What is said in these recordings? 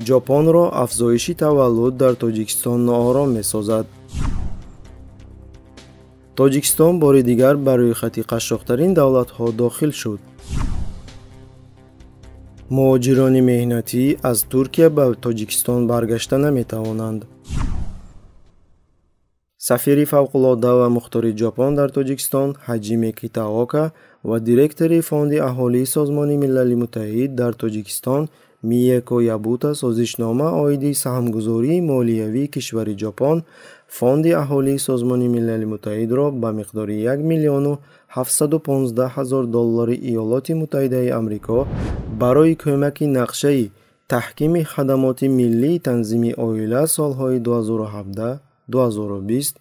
ҷопонро афзоиши таваллуд дар тоҷикистон ноором месозад тоҷикистон бори дигар ба рӯйхати қашшоқтарин давлатҳо дохил шуд муҳоҷирони меҳнатӣ аз туркия ба тоҷикистон баргашта наметавонанд сафири фавқулодда ва мухтори ҷопон дар тоҷикистон ҳаҷиме китаока ва директори фонди аҳолии созмони милали муттаҳид дар тоҷикистон миеко ябута созишнома оиди саҳмгузории молиявии кишвари ҷопон фонди аҳолии созмони милали муттаҳидро ба миқдори 1 млн 715 доллари иёлоти муттаҳидаи амрико барои кӯмаки нақшаи таҳкими хадамоти миллии танзими оила солҳои 2017-2020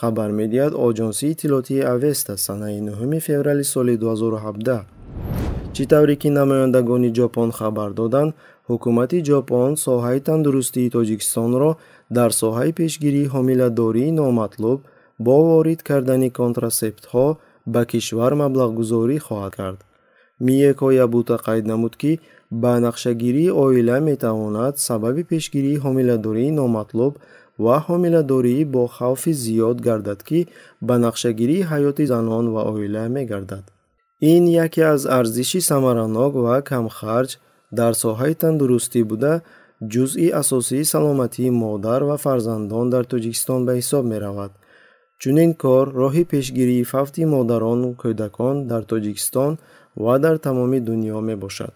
хабар медиҳад оҷонси иттилоотии авеста санаи 9 феврали соли 2017 чӣ тавре ки намояндагони ҷопон хабар доданд ҳукумати ҷопон соҳаи тандурустии тоҷикистонро дар соҳаи пешгирии ҳомиладории номатлуб бо ворид кардани контрасептҳо ба кишвар маблағгузорӣ хоҳад кард миеко ябута қайд намуд ки ба нақшагирии оила метавонад сабаби пешгирии ҳомиладории номатлуб ва ҳомиладории бо хавфи зиёд гардад ки ба нақшагирии ҳаёти занон ва оила мегардад ин яке аз арзиши самаранок ва камхарҷ дар соҳаи тандурустӣ буда ҷузъи асосии саломатии модар ва фарзандон дар тоҷикистон ба ҳисоб меравад чунин кор роҳи пешгирии фавти модарону кӯдакон дар тоҷикистон ва дар тамоми дунё мебошад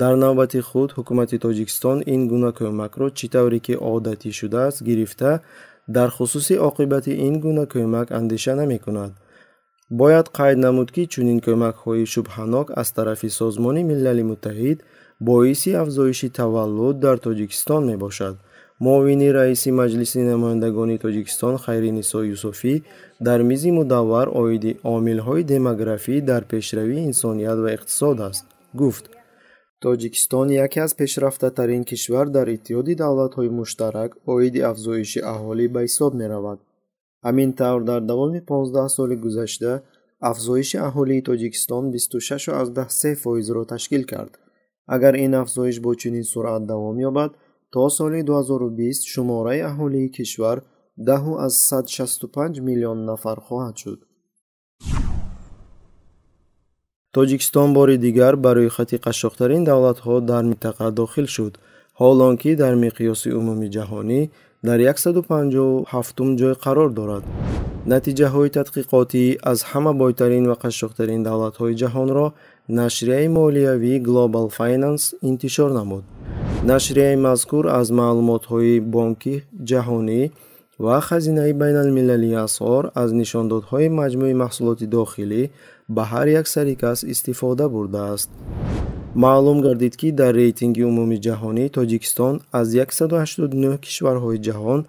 дар навбати худ ҳукумати тоҷикистон ин гуна кӯмакро чӣ тавре ки одатӣ шудааст гирифта дар хусуси оқибати ин гуна кӯмак андеша намекунад бояд қайд намуд ки чунин кӯмакҳои шубҳанок аз тарафи созмони милали муттаҳид боиси афзоиши таваллуд дар тоҷикистон мебошад муовини раиси маҷлиси намояндагони тоҷикистон хайриниссо юсуфӣ дар мизи мудаввар оиди омилҳои демографӣ дар пешравии инсоният ва иқтисод аст гуфт тоҷикистон яке аз пешрафтатарин кишвар дар иттиҳоди давлатҳои муштарак оиди афзоиши аҳолӣ ба ҳисоб меравад ҳамин тавр дар давоми 15 соли гузашта афзоиши аҳолии тоҷикистон 263 фоизро ташкил кард агар ин афзоиш бо чунин суръат давом ёбад то соли 2020 шумораи аҳолии кишвар 165 миллион нафар хоҳад шуд тоҷикистон бори дигар ба рӯйхати қашшоқтарин давлатҳо дар минтақа дохил шуд ҳолон ки дар миқёси умуми ҷаҳонӣ дар 157 ҷой қарор дорад натиҷаҳои тадқиқотӣ аз ҳама бойтарин ва қашшоқтарин давлатҳои ҷаҳонро нашрияи молиявии global finance интишор намуд нашрияи мазкур аз маълумотҳои бонки ҷаҳонӣ ва хазинаи байналмилалии асъор аз нишондодҳои маҷмӯи маҳсулоти дохилӣ ба ҳар як сари кас истифода бурдааст маълум гардид ки дар рейтинги умуми ҷаҳонӣ тоҷикистон аз 189 кишварҳои ҷаҳон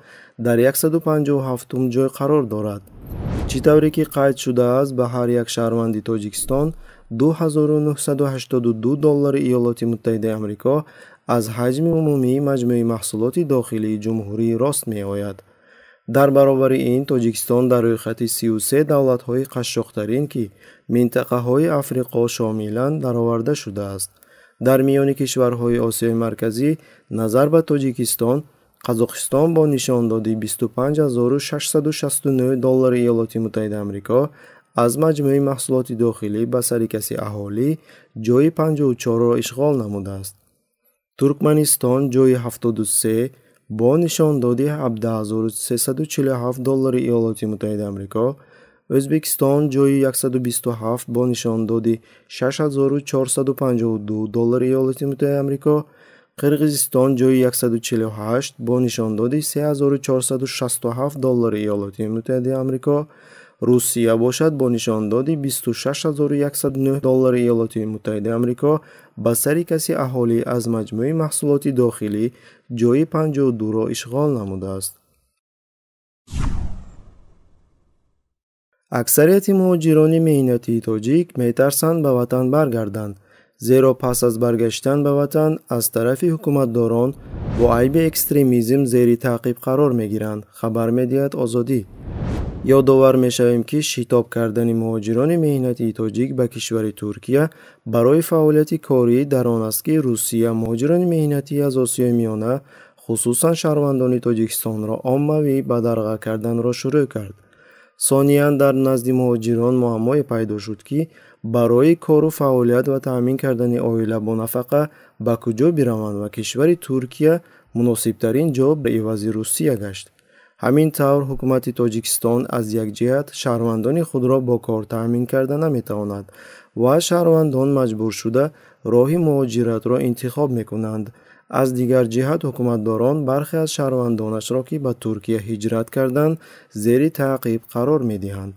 дар 157-ум ҷой қарор дорад чӣ тавре ки қайд шудааст ба ҳар як шаҳрванди тоҷикистон 2982 доллари иёлоти муттаҳидаи амрико аз ҳаҷми умумии маҷмӯи маҳсулоти дохилии ҷумҳурӣ рост меояд дар баробари ин тоҷикистон дар рӯйхати сисе давлатҳои қашшоқтарин ки минтақаҳои африқо шомилан дароварда шудааст дар миёни кишварҳои осиёи марказӣ назар ба тоҷикистон қазоқистон бо нишондоди 25669 доллари иёлоти мутаҳида амрико аз маҷмӯи маҳсулоти дохилӣ ба сарикаси аҳолӣ ҷои 54ро ишғол намудааст туркманистон ҷои 73 бо нишондоди 17347 доллари иёлоти муттаҳидаи амрико ӯзбекистон ҷойи 127 бо нишондоди 6452 доллари иёлоти муттаҳидаи амрико қирғизистон ҷойи 148 бо нишондоди 3467 доллари иёлоти муттаҳидаи амрико русия бошад бо нишондоди 26109 доллари иёлоти муттаҳидаи амрико ба сари каси аҳолӣ аз маҷмӯи маҳсулоти дохилӣ ҷои 52ро ишғол намудааст аксарияти муҳоҷирони меҳнатии тоҷик метарсанд ба ватан баргарданд зеро пас аз баргаштан ба ватан аз тарафи ҳукуматдорон бо айби экстремизм зери таъқиб қарор мегиранд хабар медиҳад озодӣ ёдовар мешавем ки шитоб кардани муҳоҷирони меҳнати тоҷик ба кишвари туркия барои фаъолияти корӣ дар он аст ки русия муҳоҷирони меҳнатӣ аз осиёи миёна хусусан шаҳрвандони тоҷикистонро оммавӣ ба дарға карданро шурӯъ кард сониян дар назди муҳоҷирон муаммое пайдо шуд ки барои кору фаъолият ва таъмин кардани оила бо нафақа ба куҷо бираванд ва кишвари туркия муносибтарин ҷо ба ивази русия гашт ҳамин тавр ҳукумати тоҷикистон аз як ҷиҳат шаҳрвандони худро бо кор таъмин карда наметавонад ва шаҳрвандон маҷбур шуда роҳи муҳоҷиратро интихоб мекунанд аз дигар ҷиҳат ҳукуматдорон бархе аз шаҳрвандонашро ки ба туркия ҳиҷрат карданд зери таъқиб қарор медиҳанд